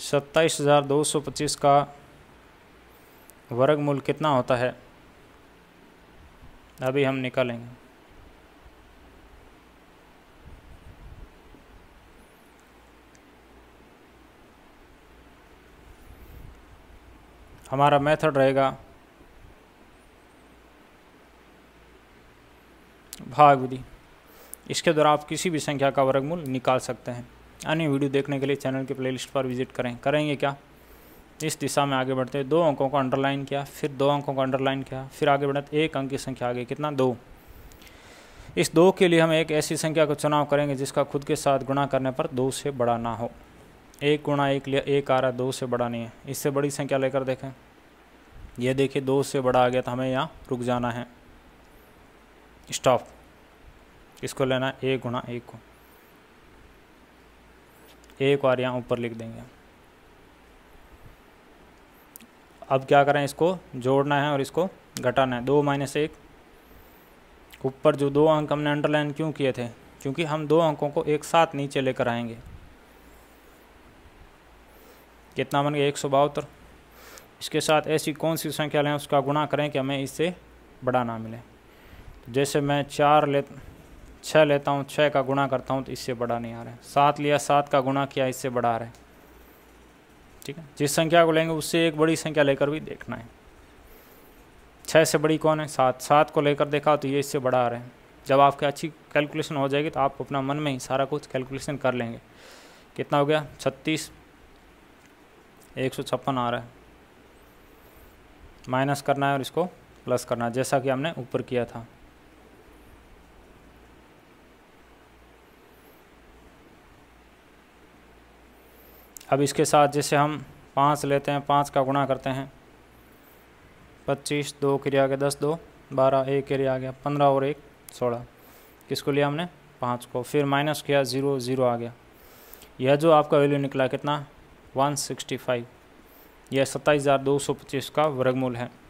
सत्ताईस हज़ार दो सौ पच्चीस का वर्गमूल कितना होता है अभी हम निकालेंगे हमारा मेथड रहेगा भाग विधि इसके द्वारा आप किसी भी संख्या का वर्गमूल निकाल सकते हैं अन्य वीडियो देखने के लिए चैनल के प्लेलिस्ट पर विजिट करें करेंगे क्या इस दिशा में आगे बढ़ते दो अंकों को अंडरलाइन किया फिर दो अंकों को अंडरलाइन किया फिर आगे बढ़ते एक अंक की संख्या आगे कितना दो इस दो के लिए हम एक ऐसी संख्या का चुनाव करेंगे जिसका खुद के साथ गुणा करने पर दो से बड़ा ना हो एक गुणा एक लिया एक आ रहा दो से बड़ा नहीं है इससे बड़ी संख्या लेकर देखें यह देखिए दो से बड़ा आ गया तो हमें यहाँ रुक जाना है स्टॉप इसको लेना है एक गुणा एक को एक और यहाँ ऊपर लिख देंगे अब क्या करें इसको जोड़ना है और इसको घटाना है दो माइनस एक ऊपर जो दो अंक हमने अंडरलाइन क्यों किए थे क्योंकि हम दो अंकों को एक साथ नीचे लेकर आएंगे कितना बन गया एक सौ बहत्तर इसके साथ ऐसी कौन सी संख्या लें उसका गुणा करें कि हमें इससे बड़ा ना मिले जैसे मैं चार ले छः लेता हूँ छः का गुणा करता हूँ तो इससे बड़ा नहीं आ रहा है सात लिया सात का गुणा किया इससे बड़ा आ रहा है ठीक है जिस संख्या को लेंगे उससे एक बड़ी संख्या लेकर भी देखना है छः से बड़ी कौन है सात सात को लेकर देखा तो ये इससे बड़ा आ रहा है जब आपकी अच्छी कैलकुलेशन हो जाएगी तो आप अपना मन में ही सारा कुछ कैलकुलेशन कर लेंगे कितना हो गया छत्तीस एक सौ छप्पन आ रहा है माइनस करना है और इसको प्लस करना है जैसा कि हमने ऊपर किया था अब इसके साथ जैसे हम पाँच लेते हैं पाँच का गुणा करते हैं पच्चीस दो क्रिया के दस दो बारह एक क्रिया आ गया पंद्रह और एक सोलह किसको लिया हमने पाँच को फिर माइनस किया ज़ीरो ज़ीरो आ गया यह जो आपका वैल्यू निकला कितना वन सिक्सटी फाइव यह सत्ताईस हज़ार दो सौ पच्चीस का वर्गमूल है